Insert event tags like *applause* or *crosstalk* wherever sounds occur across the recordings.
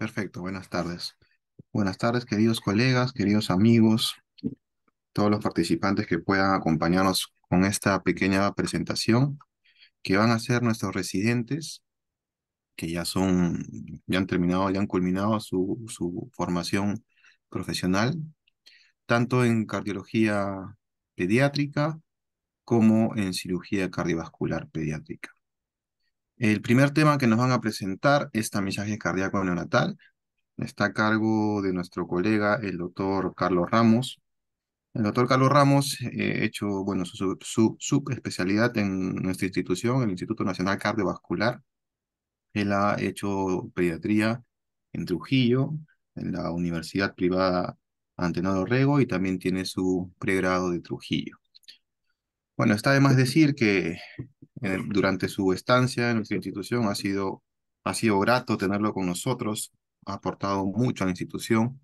Perfecto, buenas tardes. Buenas tardes, queridos colegas, queridos amigos, todos los participantes que puedan acompañarnos con esta pequeña presentación, que van a ser nuestros residentes, que ya son, ya han terminado, ya han culminado su, su formación profesional, tanto en cardiología pediátrica como en cirugía cardiovascular pediátrica. El primer tema que nos van a presentar es tamizaje cardíaco neonatal. Está a cargo de nuestro colega, el doctor Carlos Ramos. El doctor Carlos Ramos ha eh, hecho bueno, su, especialidad en nuestra institución, el Instituto Nacional Cardiovascular. Él ha hecho pediatría en Trujillo, en la Universidad Privada Antenado Rego y también tiene su pregrado de Trujillo. Bueno, está de más decir que durante su estancia en nuestra institución. Ha sido, ha sido grato tenerlo con nosotros, ha aportado mucho a la institución,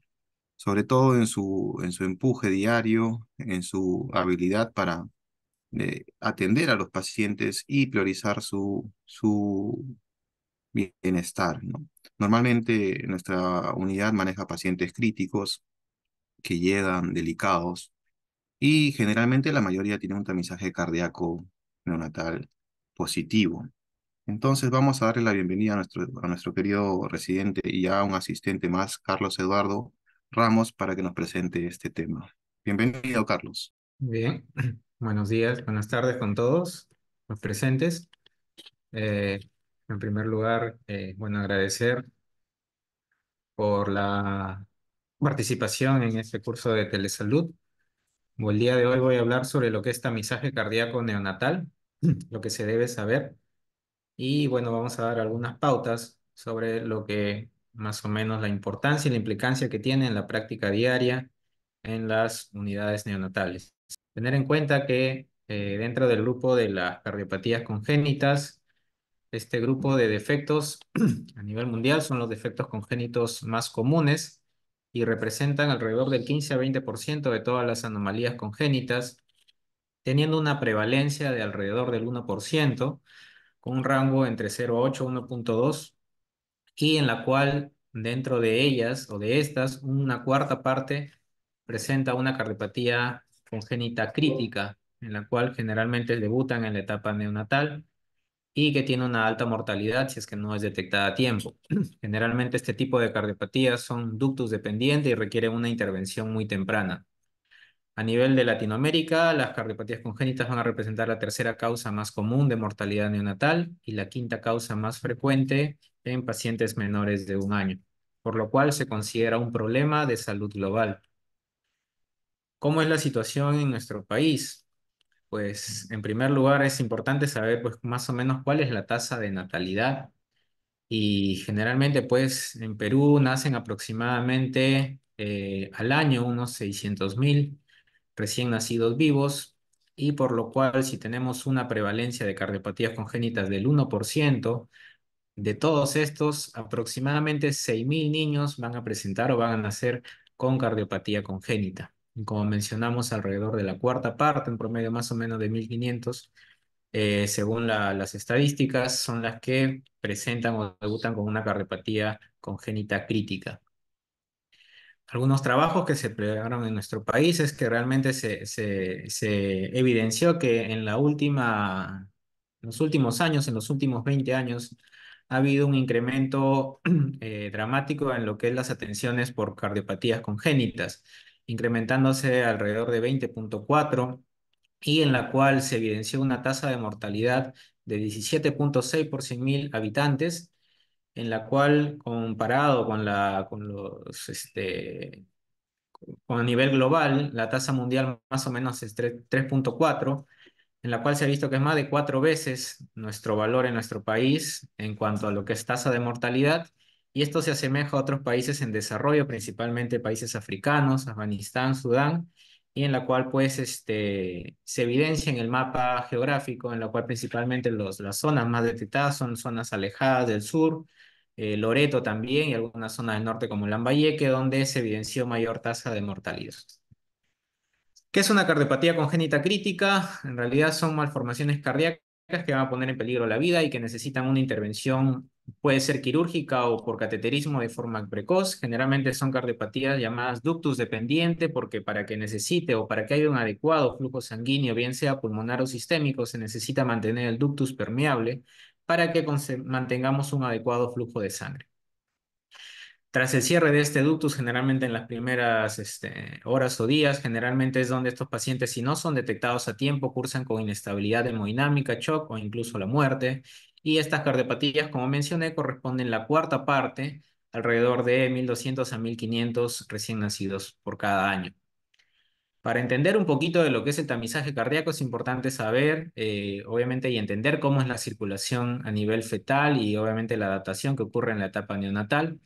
sobre todo en su, en su empuje diario, en su habilidad para eh, atender a los pacientes y priorizar su, su bienestar. ¿no? Normalmente nuestra unidad maneja pacientes críticos que llegan delicados y generalmente la mayoría tiene un tamizaje cardíaco neonatal positivo. Entonces vamos a darle la bienvenida a nuestro, a nuestro querido residente y a un asistente más, Carlos Eduardo Ramos, para que nos presente este tema. Bienvenido, Carlos. Bien, *clears throat* buenos días, buenas tardes con todos los presentes. Eh, en primer lugar, eh, bueno, agradecer por la participación en este curso de telesalud. El día de hoy voy a hablar sobre lo que es tamizaje cardíaco neonatal *clears throat* lo que se debe saber. Y bueno, vamos a dar algunas pautas sobre lo que más o menos la importancia y la implicancia que tiene en la práctica diaria en las unidades neonatales. Tener en cuenta que eh, dentro del grupo de las cardiopatías congénitas, este grupo de defectos *clears throat* a nivel mundial son los defectos congénitos más comunes y representan alrededor del 15 a 20% de todas las anomalías congénitas teniendo una prevalencia de alrededor del 1%, con un rango entre 0,8 y 1,2, y en la cual dentro de ellas o de estas, una cuarta parte presenta una cardiopatía congénita crítica, en la cual generalmente debutan en la etapa neonatal y que tiene una alta mortalidad si es que no es detectada a tiempo. *clears throat* Generalmente este tipo de cardiopatías son ductus dependientes y requieren una intervención muy temprana. A nivel de Latinoamérica, las cardiopatías congénitas van a representar la tercera causa más común de mortalidad neonatal y la quinta causa más frecuente en pacientes menores de un año, por lo cual se considera un problema de salud global. ¿Cómo es la situación en nuestro país? Pues en primer lugar es importante saber pues, más o menos cuál es la tasa de natalidad y generalmente pues en Perú nacen aproximadamente eh, al año unos 600 mil recién nacidos vivos, y por lo cual si tenemos una prevalencia de cardiopatías congénitas del 1%, de todos estos, aproximadamente 6.000 niños van a presentar o van a nacer con cardiopatía congénita. Y como mencionamos, alrededor de la cuarta parte, en promedio más o menos de 1.500, eh, según las estadísticas, son las que presentan o debutan con una cardiopatía congénita crítica algunos trabajos que se plegaron en nuestro país es que realmente se, se, evidenció que en la última, los últimos años, en los últimos 20 años, ha habido un incremento *clears throat* eh, dramático en lo que es las atenciones por cardiopatías congénitas, incrementándose alrededor de 20.4 y en la cual se evidenció una tasa de mortalidad de 17.6 por 100.000 habitantes en la cual comparado con, la, con los, este, con a nivel global, la tasa mundial más o menos es 3.4, en la cual se ha visto que es más de cuatro veces nuestro valor en nuestro país en cuanto a lo que es tasa de mortalidad, y esto se asemeja a otros países en desarrollo, principalmente países africanos, Afganistán, Sudán, y en la cual pues este, se evidencia en el mapa geográfico, en la cual principalmente los, las zonas más detectadas son zonas alejadas del sur, eh, Loreto también y algunas zonas del norte como Lambayeque, donde se evidenció mayor tasa de mortalidad. ¿Qué es una cardiopatía congénita crítica? En realidad son malformaciones cardíacas que van a poner en peligro la vida y que necesitan una intervención, puede ser quirúrgica o por cateterismo de forma precoz. Generalmente son cardiopatías llamadas ductus dependiente porque para que necesite o para que haya un adecuado flujo sanguíneo, bien sea pulmonar o sistémico, se necesita mantener el ductus permeable para que mantengamos un adecuado flujo de sangre. Tras el cierre de este ductus, generalmente en las primeras este, horas o días, generalmente es donde estos pacientes, si no son detectados a tiempo, cursan con inestabilidad hemodinámica, shock o incluso la muerte. Y estas cardiopatías, como mencioné, corresponden la cuarta parte, alrededor de 1.200 a 1.500 recién nacidos por cada año. Para entender un poquito de lo que es el tamizaje cardíaco es importante saber, eh, obviamente, y entender cómo es la circulación a nivel fetal y obviamente la adaptación que ocurre en la etapa neonatal.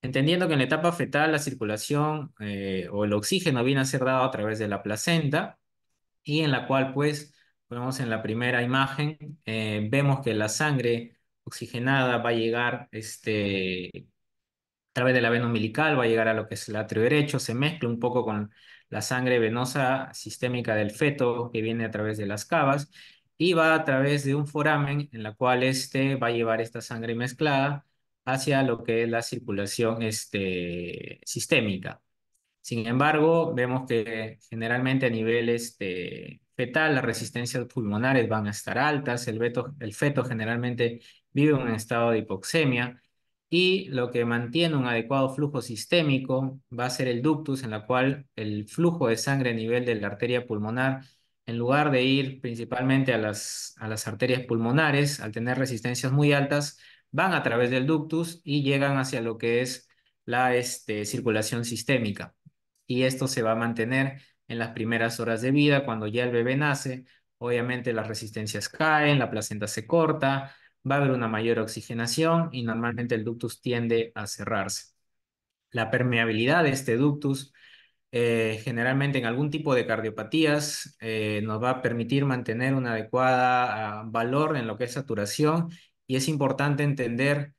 Entendiendo que en la etapa fetal la circulación eh, o el oxígeno viene a ser dado a través de la placenta y en la cual pues vemos en la primera imagen, eh, vemos que la sangre oxigenada va a llegar este, a través de la vena umbilical, va a llegar a lo que es el atrio derecho, se mezcla un poco con la sangre venosa sistémica del feto que viene a través de las cavas y va a través de un foramen en la cual este va a llevar esta sangre mezclada hacia lo que es la circulación este, sistémica. Sin embargo, vemos que generalmente a nivel este, fetal las resistencias pulmonares van a estar altas, el feto, el feto generalmente vive en un estado de hipoxemia, y lo que mantiene un adecuado flujo sistémico va a ser el ductus, en la cual el flujo de sangre a nivel de la arteria pulmonar, en lugar de ir principalmente a las, arterias pulmonares, al tener resistencias muy altas, van a través del ductus y llegan hacia lo que es la este, circulación sistémica. Y esto se va a mantener en las primeras horas de vida, cuando ya el bebé nace. Obviamente las resistencias caen, la placenta se corta, va a haber una mayor oxigenación y normalmente el ductus tiende a cerrarse. La permeabilidad de este ductus eh, generalmente en algún tipo de cardiopatías eh, nos va a permitir mantener un adecuado ah, valor en lo que es saturación y es importante entender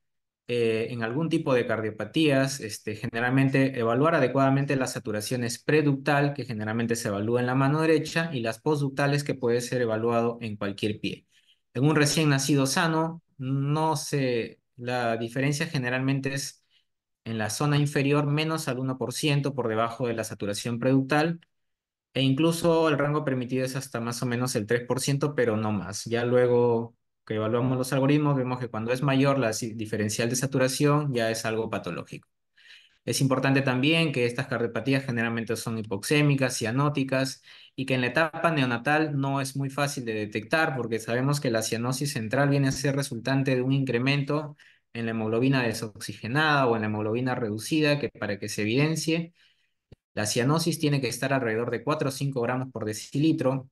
eh, en algún tipo de cardiopatías, este, generalmente evaluar adecuadamente las saturaciones preductal que generalmente se evalúa en la mano derecha y las postductales que puede ser evaluado en cualquier pie en un recién nacido sano, no se, la diferencia generalmente es en la zona inferior menos al 1% por debajo de la saturación preductal e incluso el rango permitido es hasta más o menos el 3%, pero no más. Ya luego que evaluamos los algoritmos vemos que cuando es mayor la diferencial de saturación ya es algo patológico. Es importante también que estas cardiopatías generalmente son hipoxémicas, cianóticas y que en la etapa neonatal no es muy fácil de detectar porque sabemos que la cianosis central viene a ser resultante de un incremento en la hemoglobina desoxigenada o en la hemoglobina reducida, que para que se evidencie, la cianosis tiene que estar alrededor de 4 o 5 gramos por decilitro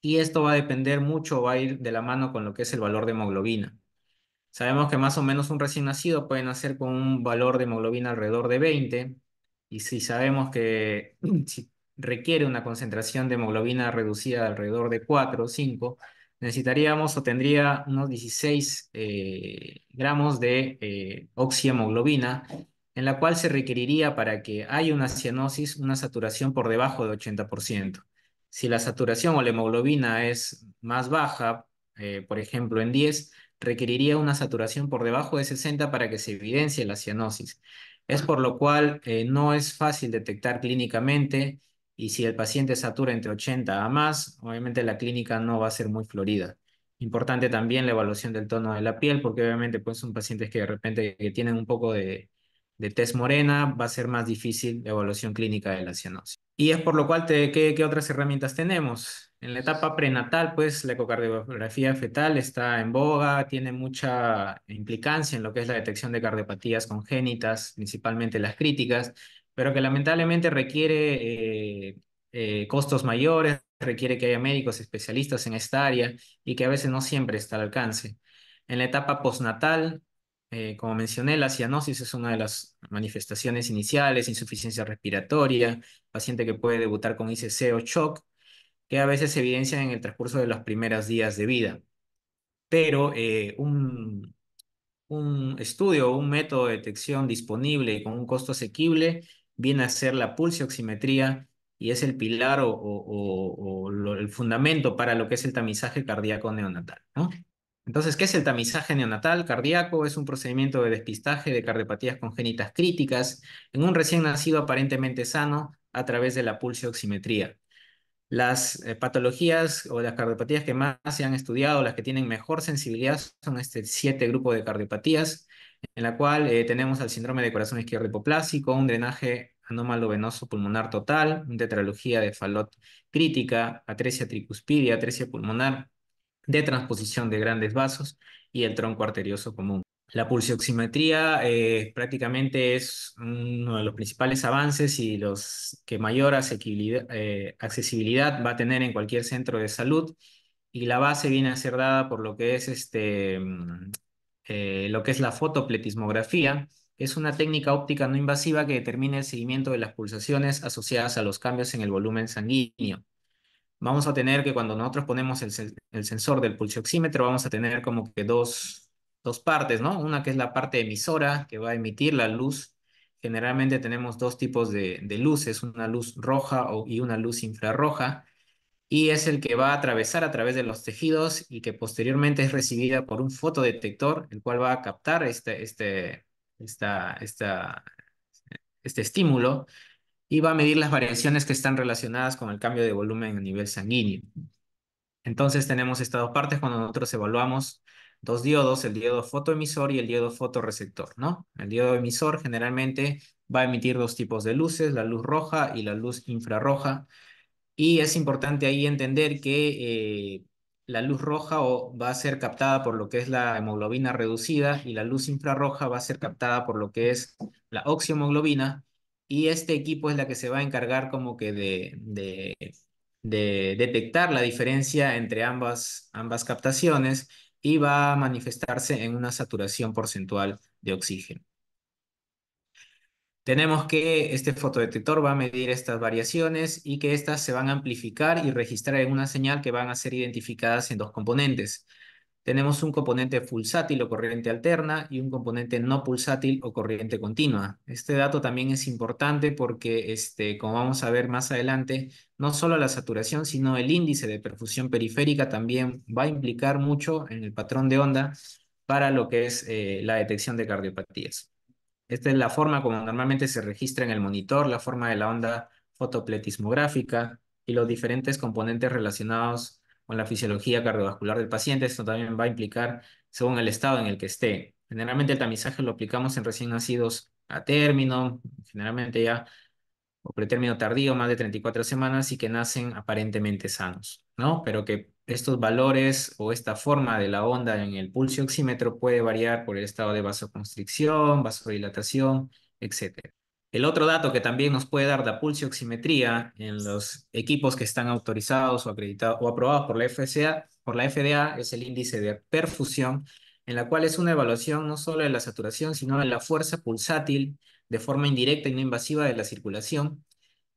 y esto va a depender mucho, va a ir de la mano con lo que es el valor de hemoglobina. Sabemos que más o menos un recién nacido puede nacer con un valor de hemoglobina alrededor de 20 y si sabemos que requiere una concentración de hemoglobina reducida alrededor de 4 o 5, necesitaríamos o tendría unos 16 eh, gramos de eh, oxihemoglobina, en la cual se requeriría para que haya una cianosis una saturación por debajo de 80%. Si la saturación o la hemoglobina es más baja, eh, por ejemplo en 10, requeriría una saturación por debajo de 60 para que se evidencie la cianosis. Es por lo cual eh, no es fácil detectar clínicamente y si el paciente satura entre 80 a más, obviamente la clínica no va a ser muy florida. Importante también la evaluación del tono de la piel, porque obviamente pues, son pacientes que de repente que eh, tienen un poco de, de morena, va a ser más difícil la evaluación clínica de la cianosis. Y es por lo cual, ¿qué, ¿qué, otras herramientas tenemos? En la etapa prenatal, pues la ecocardiografía fetal está en boga, tiene mucha implicancia en lo que es la detección de cardiopatías congénitas, principalmente las críticas, pero que lamentablemente requiere eh, eh, costos mayores, requiere que haya médicos especialistas en esta área y que a veces no siempre está al alcance. En la etapa postnatal, eh, como mencioné, la cianosis es una de las manifestaciones iniciales, insuficiencia respiratoria, paciente que puede debutar con ICC o shock, que a veces se evidencia en el transcurso de los primeros días de vida. Pero un, un estudio, un método de detección disponible y con un costo asequible viene a ser la pulsioximetría y es el pilar o, el fundamento para lo que es el tamizaje cardíaco neonatal. ¿no? Entonces, ¿qué es el tamizaje neonatal cardíaco? Es un procedimiento de despistaje de cardiopatías congénitas críticas en un recién nacido aparentemente sano a través de la pulsioximetría. Las eh, patologías o las cardiopatías que más se han estudiado, las que tienen mejor sensibilidad, son este siete grupo de cardiopatías, en la cual eh, tenemos al síndrome de corazón izquierdo hipoplásico, un drenaje anómalo venoso pulmonar total, tetralogía de falot crítica, atresia tricuspidia, atresia pulmonar, de transposición de grandes vasos y el tronco arterioso común. La pulsioximetría eh, prácticamente es uno de los principales avances y los que mayor eh, accesibilidad va a tener en cualquier centro de salud. Y la base viene a ser dada por lo que es, este, mm, eh, lo que es la fotopletismografía. Es una técnica óptica no invasiva que determina el seguimiento de las pulsaciones asociadas a los cambios en el volumen sanguíneo vamos a tener que cuando nosotros ponemos el, sensor del pulsioxímetro, vamos a tener como que dos, dos partes, ¿no? Una que es la parte emisora que va a emitir la luz. Generalmente tenemos dos tipos de, de luces, una luz roja y una luz infrarroja, y es el que va a atravesar a través de los tejidos y que posteriormente es recibida por un fotodetector, el cual va a captar este, este, esta, esta, este estímulo y va a medir las variaciones que están relacionadas con el cambio de volumen a nivel sanguíneo. Entonces tenemos estas dos partes cuando nosotros evaluamos dos diodos, el diodo fotoemisor y el diodo fotoreceptor, ¿no? El diodo emisor generalmente va a emitir dos tipos de luces, la luz roja y la luz infrarroja. Y es importante ahí entender que eh, la luz roja va a ser captada por lo que es la hemoglobina reducida y la luz infrarroja va a ser captada por lo que es la oxihemoglobina Y este equipo es la que se va a encargar como que de, de, de detectar la diferencia entre ambas, ambas captaciones y va a manifestarse en una saturación porcentual de oxígeno. Tenemos que este fotodetector va a medir estas variaciones y que estas se van a amplificar y registrar en una señal que van a ser identificadas en dos componentes. Tenemos un componente pulsátil o corriente alterna y un componente no pulsátil o corriente continua. Este dato también es importante porque, este, como vamos a ver más adelante, no solo la saturación, sino el índice de perfusión periférica también va a implicar mucho en el patrón de onda para lo que es eh, la detección de cardiopatías. Esta es la forma como normalmente se registra en el monitor, la forma de la onda fotopletismográfica y los diferentes componentes relacionados con la fisiología cardiovascular del paciente. Esto también va a implicar según el estado en el que esté. Generalmente el tamizaje lo aplicamos en recién nacidos a término, generalmente ya o pretérmino tardío, más de 34 semanas, y que nacen aparentemente sanos, ¿no? Pero que estos valores o esta forma de la onda en el pulso oxímetro puede variar por el estado de vasoconstricción, vasodilatación, etc. El otro dato que también nos puede dar la pulsioximetría en los equipos que están autorizados o acreditados o aprobados por la FDA, por la FDA es el índice de perfusión, en la cual es una evaluación no solo de la saturación, sino de la fuerza pulsátil de forma indirecta y no invasiva de la circulación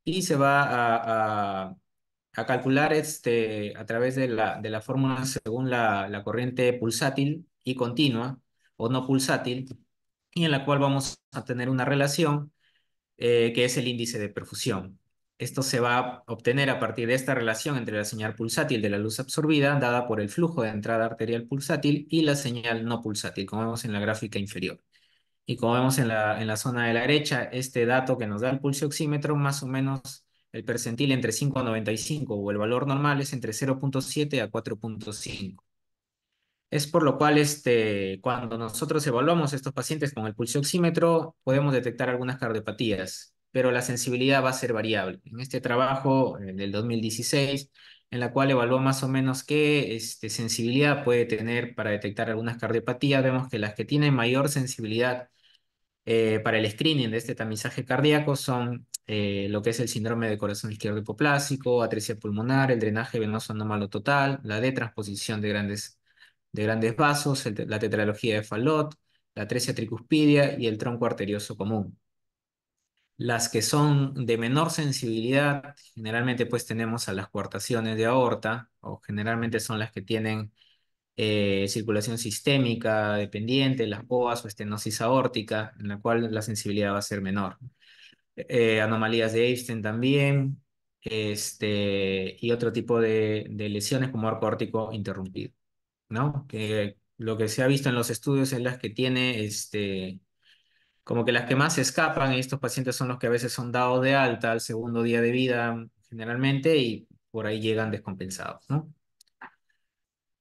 y se va a, calcular este, a través de la, de la fórmula según la corriente pulsátil y continua o no pulsátil y en la cual vamos a tener una relación eh, que es el índice de perfusión. Esto se va a obtener a partir de esta relación entre la señal pulsátil de la luz absorbida dada por el flujo de entrada arterial pulsátil y la señal no pulsátil, como vemos en la gráfica inferior. Y como vemos en la, en la zona de la derecha, este dato que nos da el oxímetro más o menos el percentil entre 5 a 95 o el valor normal es entre 0.7 a 4.5. Es por lo cual este, cuando nosotros evaluamos estos pacientes con el pulso oxímetro, podemos detectar algunas cardiopatías, pero la sensibilidad va a ser variable. En este trabajo del 2016, en la cual evaluó más o menos qué este, sensibilidad puede tener para detectar algunas cardiopatías, vemos que las que tienen mayor sensibilidad eh, para el screening de este tamizaje cardíaco son eh, lo que es el síndrome de corazón izquierdo hipoplásico, atresia pulmonar, el drenaje venoso anómalo total, la detransposición de grandes de grandes vasos, la tetralogía de Fallot, la tresia tricuspidia y el tronco arterioso común. Las que son de menor sensibilidad, generalmente pues tenemos a las coartaciones de aorta, o generalmente son las que tienen eh, circulación sistémica dependiente, las boas o estenosis aórtica, en la cual la sensibilidad va a ser menor. Eh, eh, anomalías de Einstein también, este, y otro tipo de, lesiones como arco interrumpido. Que lo que se ha visto en los estudios es las que tiene, este, como que las que más escapan, y estos pacientes son los que a veces son dados de alta al segundo día de vida generalmente y por ahí llegan descompensados,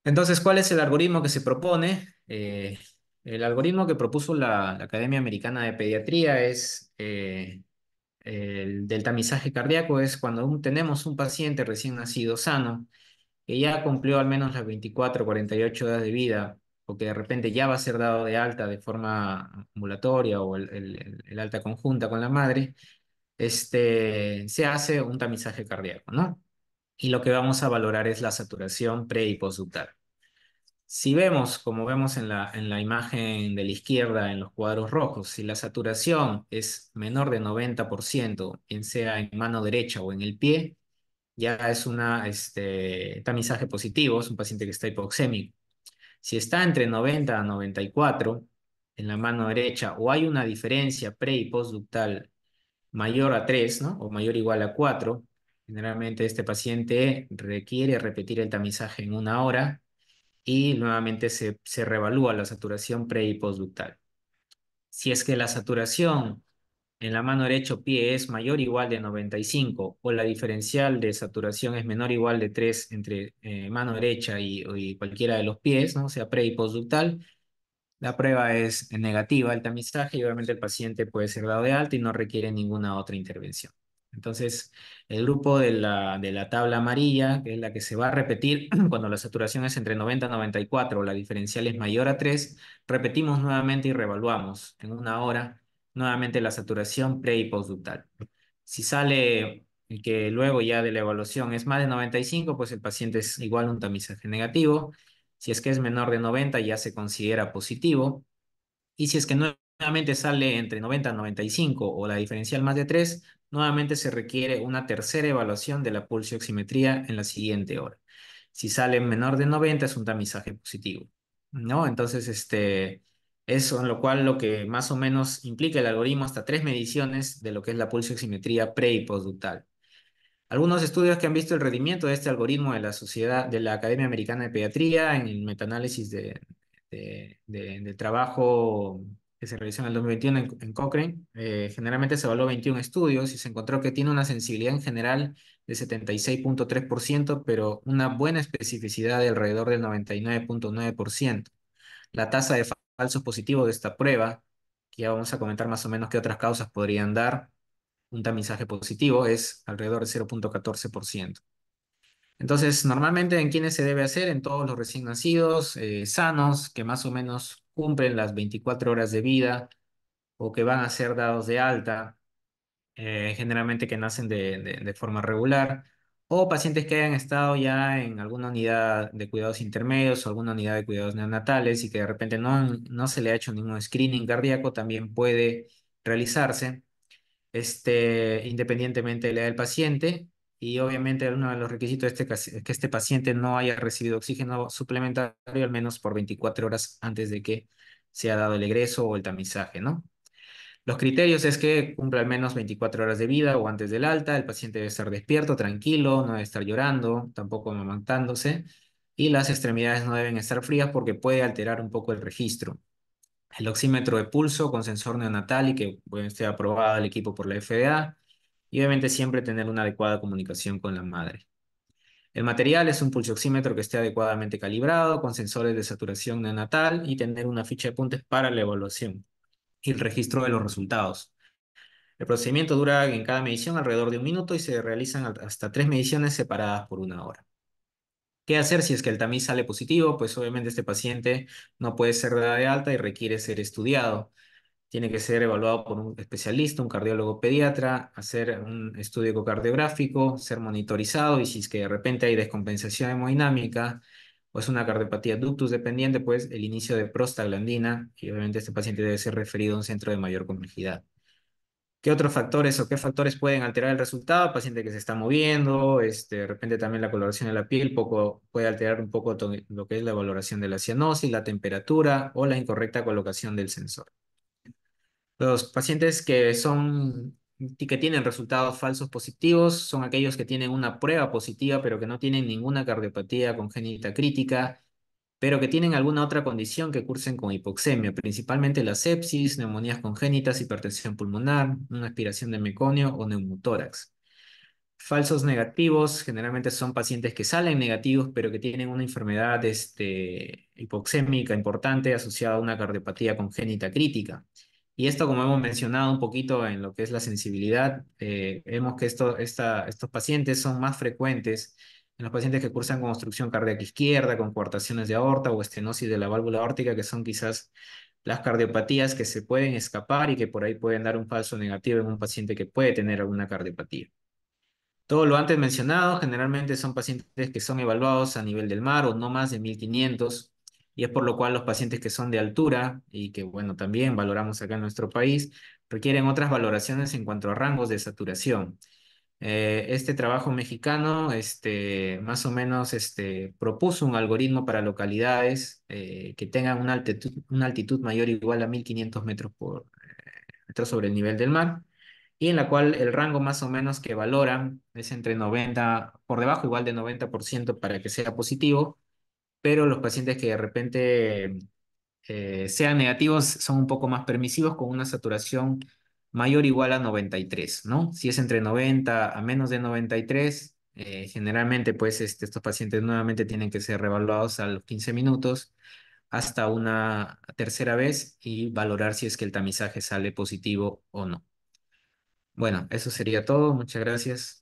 Entonces, ¿cuál es el algoritmo que se propone? Eh, el algoritmo que propuso la, Academia Americana de Pediatría es eh, el del tamizaje cardíaco, es cuando tenemos un paciente recién nacido sano que ya cumplió al menos las 24, 48 horas de vida, o que de repente ya va a ser dado de alta de forma ambulatoria o el, alta conjunta con la madre, este, se hace un tamizaje cardíaco, ¿no? Y lo que vamos a valorar es la saturación pre y Si vemos, como vemos en la, en la imagen de la izquierda, en los cuadros rojos, si la saturación es menor de 90%, en sea en mano derecha o en el pie, ya es un este, tamizaje positivo, es un paciente que está hipoxémico. Si está entre 90 a 94 en la mano derecha o hay una diferencia pre y postductal mayor a 3 ¿no? o mayor o igual a 4, generalmente este paciente requiere repetir el tamizaje en una hora y nuevamente se, se revalúa la saturación pre y postductal. Si es que la saturación en la mano derecha pie es mayor o igual de 95 o la diferencial de saturación es menor o igual de 3 entre eh, mano derecha y, cualquiera de los pies, ¿no? O sea pre y postductal, la prueba es negativa el tamizaje y obviamente el paciente puede ser dado de alta y no requiere ninguna otra intervención. Entonces, el grupo de la, de la tabla amarilla, que es la que se va a repetir *clears throat* cuando la saturación es entre 90 y 94 o la diferencial es mayor a 3, repetimos nuevamente y revaluamos en una hora nuevamente la saturación pre y postductal. Si sale que luego ya de la evaluación es más de 95, pues el paciente es igual un tamizaje negativo. Si es que es menor de 90, ya se considera positivo. Y si es que nuevamente sale entre 90 y 95 o la diferencial más de 3, nuevamente se requiere una tercera evaluación de la pulsioximetría en la siguiente hora. Si sale menor de 90 es un tamizaje positivo, ¿no? Entonces, este, es en lo cual lo que más o menos implica el algoritmo hasta tres mediciones de lo que es la pulsioximetría pre y postductal. Algunos estudios que han visto el rendimiento de este algoritmo de la sociedad, de la Academia Americana de Pediatría, en el metaanálisis de, de, trabajo que se realizó en el 2021 en, Cochrane, eh, generalmente se evaluó 21 estudios y se encontró que tiene una sensibilidad en general de 76.3%, pero una buena especificidad de alrededor del 99.9%. La tasa de falsos positivo de esta prueba, que ya vamos a comentar más o menos qué otras causas podrían dar un tamizaje positivo, es alrededor de 0.14%. Entonces, normalmente en quiénes se debe hacer, en todos los recién nacidos, eh, sanos, que más o menos cumplen las 24 horas de vida o que van a ser dados de alta, eh, generalmente que nacen de forma regular o pacientes que hayan estado ya en alguna unidad de cuidados intermedios o alguna unidad de cuidados neonatales y que de repente no, no se le ha hecho ningún screening cardíaco, también puede realizarse este, independientemente de la edad del paciente. Y obviamente uno de los requisitos es este que este paciente no haya recibido oxígeno suplementario al menos por 24 horas antes de que se ha dado el egreso o el tamizaje, ¿no? Los criterios es que cumpla al menos 24 horas de vida o antes del alta, el paciente debe estar despierto, tranquilo, no debe estar llorando, tampoco amamantándose, y las extremidades no deben estar frías porque puede alterar un poco el registro. El oxímetro de pulso con sensor neonatal y que esté aprobado el equipo por la FDA, y obviamente siempre tener una adecuada comunicación con la madre. El material es un oxímetro que esté adecuadamente calibrado, con sensores de saturación neonatal y tener una ficha de puntos para la evaluación y el registro de los resultados. El procedimiento dura en cada medición alrededor de un minuto y se realizan hasta tres mediciones separadas por una hora. ¿Qué hacer si es que el tamiz sale positivo? Pues obviamente este paciente no puede ser dado de alta y requiere ser estudiado. Tiene que ser evaluado por un especialista, un cardiólogo pediatra, hacer un estudio ecocardiográfico, ser monitorizado y si es que de repente hay descompensación hemodinámica, o es una cardiopatía ductus dependiente, pues el inicio de prostaglandina, y obviamente este paciente debe ser referido a un centro de mayor complejidad. ¿Qué otros factores o qué factores pueden alterar el resultado? Paciente que se está moviendo, este, de repente también la coloración de la piel poco, puede alterar un poco lo que es la valoración de la cianosis, la temperatura o la incorrecta colocación del sensor. Los pacientes que son que tienen resultados falsos positivos son aquellos que tienen una prueba positiva, pero que no tienen ninguna cardiopatía congénita crítica, pero que tienen alguna otra condición que cursen con hipoxemia, principalmente la sepsis, neumonías congénitas, hipertensión pulmonar, una aspiración de meconio o neumotórax. Falsos negativos generalmente son pacientes que salen negativos, pero que tienen una enfermedad este, hipoxémica importante asociada a una cardiopatía congénita crítica. Y esto, como hemos mencionado un poquito en lo que es la sensibilidad, eh, vemos que estos pacientes son más frecuentes en los pacientes que cursan con obstrucción cardíaca izquierda, con coartaciones de aorta o estenosis de la válvula aórtica, que son quizás las cardiopatías que se pueden escapar y que por ahí pueden dar un falso negativo en un paciente que puede tener alguna cardiopatía. Todo lo antes mencionado generalmente son pacientes que son evaluados a nivel del mar o no más de 1500 y es por lo cual los pacientes que son de altura y que, bueno, también valoramos acá en nuestro país, requieren otras valoraciones en cuanto a rangos de saturación. Eh, este trabajo mexicano, este, más o menos, este, propuso un algoritmo para localidades eh, que tengan una altitud, una altitud mayor o igual a 1500 metros, por, metros sobre el nivel del mar y en la cual el rango más o menos que valoran es entre 90, por debajo igual de 90% para que sea positivo, pero los pacientes que de repente eh, sean negativos son un poco más permisivos con una saturación mayor o igual a 93, ¿no? Si es entre 90 a menos de 93, eh, generalmente pues este, estos pacientes nuevamente tienen que ser revaluados a los 15 minutos hasta una tercera vez y valorar si es que el tamizaje sale positivo o no. Bueno, eso sería todo. Muchas gracias.